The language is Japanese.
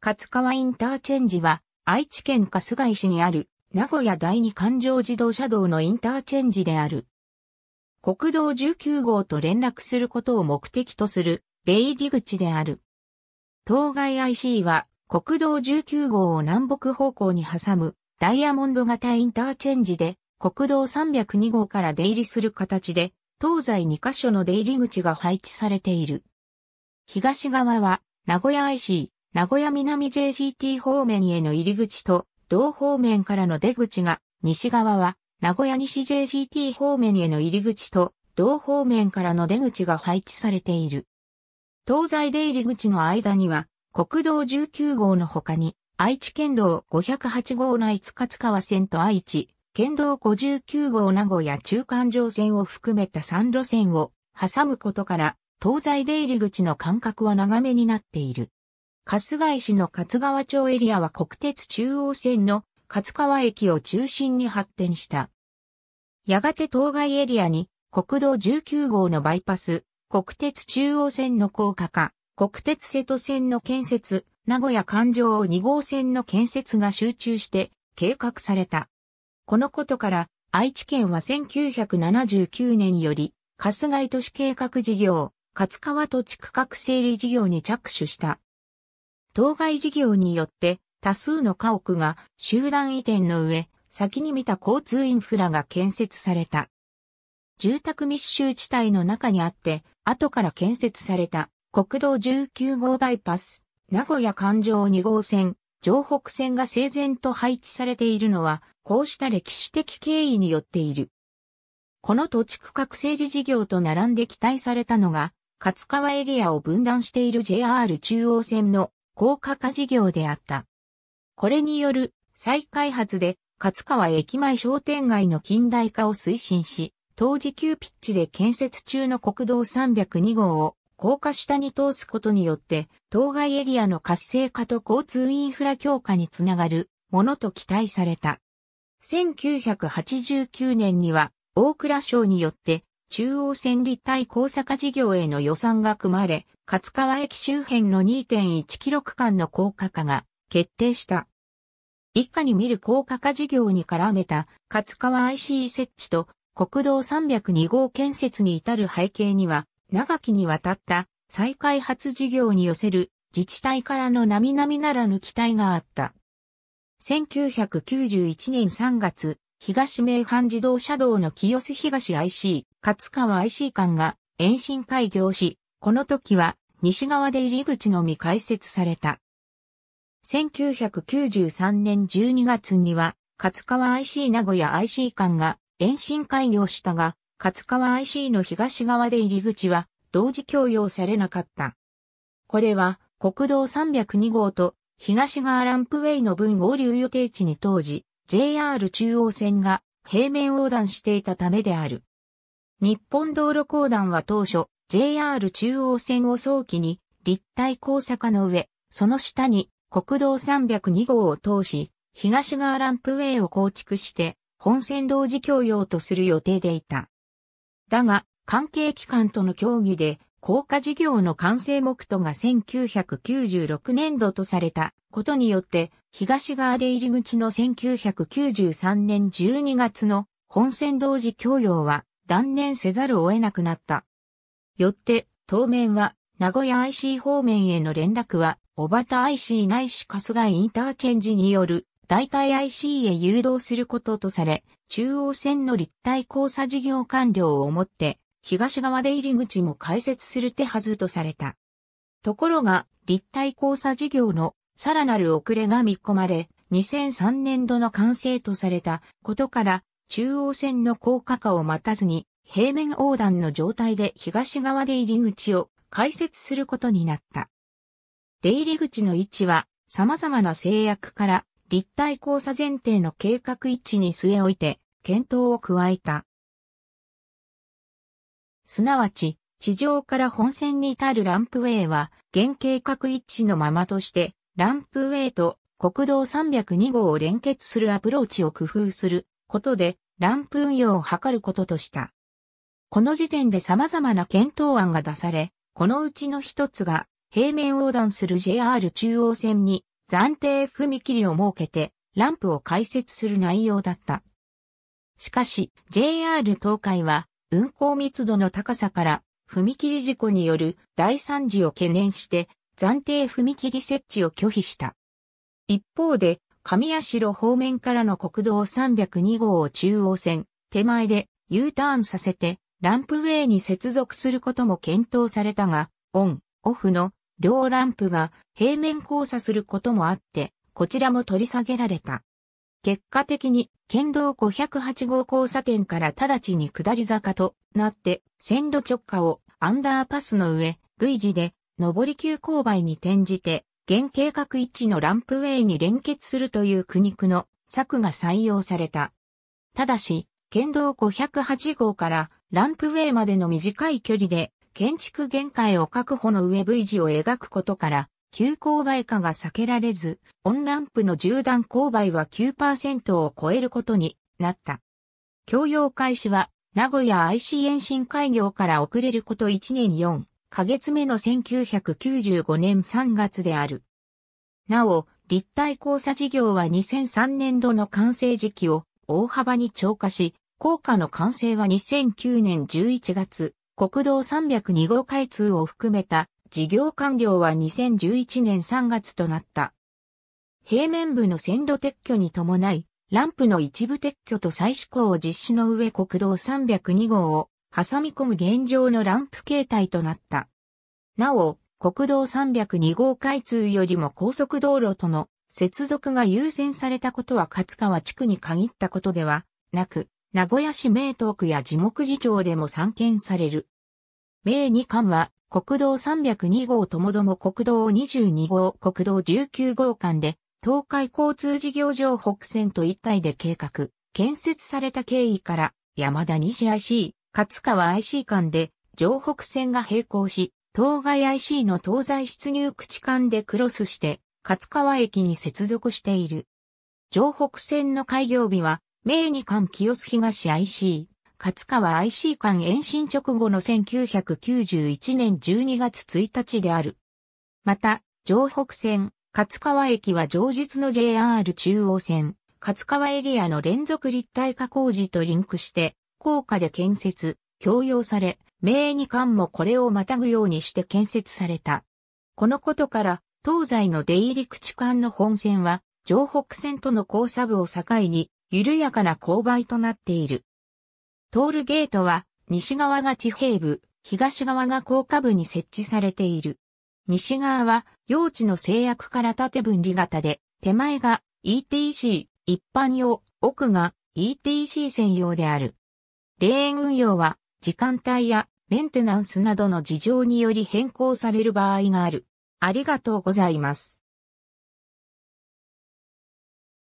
勝川インターチェンジは、愛知県春日井市にある、名古屋第二環状自動車道のインターチェンジである。国道19号と連絡することを目的とする、出入り口である。当該 IC は、国道19号を南北方向に挟む、ダイヤモンド型インターチェンジで、国道302号から出入りする形で、東西2カ所の出入り口が配置されている。東側は、名古屋 IC、名古屋南 j c t 方面への入り口と、同方面からの出口が、西側は、名古屋西 j c t 方面への入り口と、同方面からの出口が配置されている。東西出入り口の間には、国道19号の他に、愛知県道508号内津勝川線と愛知、県道59号名古屋中間上線を含めた3路線を挟むことから、東西出入り口の間隔は長めになっている。春日井市の勝川町エリアは国鉄中央線の勝川駅を中心に発展した。やがて当該エリアに国道19号のバイパス、国鉄中央線の高架化、国鉄瀬戸線の建設、名古屋環状2号線の建設が集中して計画された。このことから愛知県は1979年より春日井都市計画事業、勝川土地区画整理事業に着手した。当該事業によって多数の家屋が集団移転の上、先に見た交通インフラが建設された。住宅密集地帯の中にあって、後から建設された国道19号バイパス、名古屋環状2号線、城北線が整然と配置されているのは、こうした歴史的経緯によっている。この土地区画整理事業と並んで期待されたのが、勝川エリアを分断している JR 中央線の高架化事業であった。これによる再開発で勝川駅前商店街の近代化を推進し、当時急ピッチで建設中の国道302号を高架下に通すことによって、当該エリアの活性化と交通インフラ強化につながるものと期待された。1989年には大蔵省によって中央線立体高坂事業への予算が組まれ、勝川駅周辺の2.1キロ区間の高架化が決定した。以下に見る高架化事業に絡めた勝川 IC 設置と国道302号建設に至る背景には、長きにわたった再開発事業に寄せる自治体からの並々ならぬ期待があった。1991年3月、東名阪自動車道の清洲東 IC 勝川 IC 館が延伸開業し、この時は西側で入り口のみ開設された。1993年12月には、勝川 IC 名古屋 IC 館が延伸開業したが、勝川 IC の東側で入り口は同時供用されなかった。これは国道302号と東側ランプウェイの分合流予定地に当時 JR 中央線が平面横断していたためである。日本道路公団は当初、JR 中央線を早期に立体交差化の上、その下に国道302号を通し、東側ランプウェイを構築して、本線同時供用とする予定でいた。だが、関係機関との協議で、高架事業の完成目途が1996年度とされたことによって、東側で入り口の1993年12月の本線同時供用は断念せざるを得なくなった。よって、当面は、名古屋 IC 方面への連絡は、小畑 IC ないし春日インターチェンジによる代替 IC へ誘導することとされ、中央線の立体交差事業完了をもって、東側出入り口も開設する手はずとされた。ところが、立体交差事業のさらなる遅れが見込まれ、2003年度の完成とされたことから、中央線の高架化を待たずに、平面横断の状態で東側で入り口を開設することになった。出入り口の位置は様々な制約から立体交差前提の計画位置に据え置いて検討を加えた。すなわち、地上から本線に至るランプウェイは原計画位置のままとしてランプウェイと国道302号を連結するアプローチを工夫することで、ランプ運用を図ることとした。この時点で様々な検討案が出され、このうちの一つが、平面横断する JR 中央線に暫定踏切を設けて、ランプを開設する内容だった。しかし、JR 東海は、運行密度の高さから、踏切事故による大惨事を懸念して、暫定踏切設置を拒否した。一方で、神谷城方面からの国道302号を中央線、手前で U ターンさせて、ランプウェイに接続することも検討されたが、オン、オフの両ランプが平面交差することもあって、こちらも取り下げられた。結果的に、県道508号交差点から直ちに下り坂となって、線路直下をアンダーパスの上、V 字で、上り急勾配に転じて、原計画一致のランプウェイに連結するという苦肉の策が採用された。ただし、県道508号からランプウェイまでの短い距離で建築限界を確保の上 V 字を描くことから急勾配化が避けられず、オンランプの縦断勾配は9%を超えることになった。供用開始は名古屋 IC 延伸開業から遅れること1年4か月目の1995年3月である。なお、立体交差事業は2003年度の完成時期を大幅に超過し、効果の完成は2009年11月、国道302号開通を含めた事業完了は2011年3月となった。平面部の線路撤去に伴い、ランプの一部撤去と再施行を実施の上国道302号を挟み込む現状のランプ形態となった。なお、国道302号開通よりも高速道路との接続が優先されたことは勝川地区に限ったことではなく、名古屋市名東区や地目寺町でも散見される。名2巻は国道302号ともども国道22号、国道19号間で東海交通事業場北線と一体で計画、建設された経緯から山田西 IC、勝川 IC 間で城北線が並行し、東外 IC の東西出入口間でクロスして、勝川駅に接続している。城北線の開業日は、明二間清須東 IC、勝川 IC 間延伸直後の1991年12月1日である。また、城北線、勝川駅は上日の JR 中央線、勝川エリアの連続立体化工事とリンクして、高架で建設、供用され、明二艦もこれをまたぐようにして建設された。このことから、東西の出入り口間の本線は、城北線との交差部を境に、緩やかな勾配となっている。トールゲートは、西側が地平部、東側が高架部に設置されている。西側は、用地の制約から縦分離型で、手前が ETC 一般用、奥が ETC 専用である。レーン運用は、時間帯やメンテナンスなどの事情により変更される場合がある。ありがとうございます。